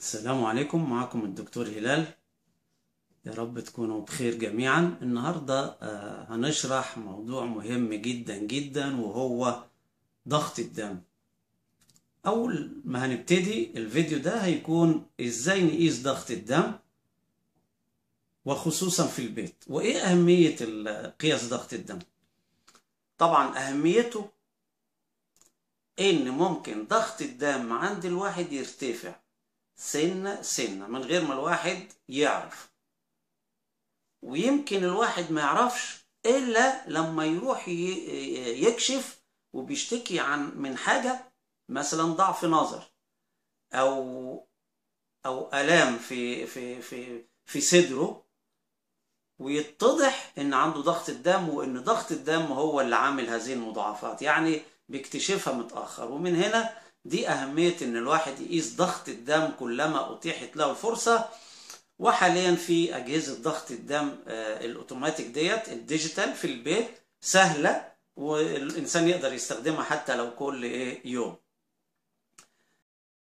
السلام عليكم معكم الدكتور هلال يا رب تكونوا بخير جميعا النهاردة آه، هنشرح موضوع مهم جدا جدا وهو ضغط الدم أول ما هنبتدي الفيديو ده هيكون إزاي نقيس ضغط الدم وخصوصا في البيت وإيه أهمية قياس ضغط الدم طبعا أهميته إن ممكن ضغط الدم عند الواحد يرتفع سنة سنة من غير ما الواحد يعرف ويمكن الواحد ما يعرفش إلا لما يروح يكشف وبيشتكي عن من حاجة مثلا ضعف نظر أو أو آلام في في في في صدره ويتضح إن عنده ضغط الدم وإن ضغط الدم هو اللي عامل هذه المضاعفات يعني بيكتشفها متأخر ومن هنا دي أهمية إن الواحد يقيس ضغط الدم كلما أتيحت له الفرصة وحاليا في أجهزة ضغط الدم آه، الأوتوماتيك ديت الديجيتال في البيت سهلة والإنسان يقدر يستخدمها حتى لو كل إيه، يوم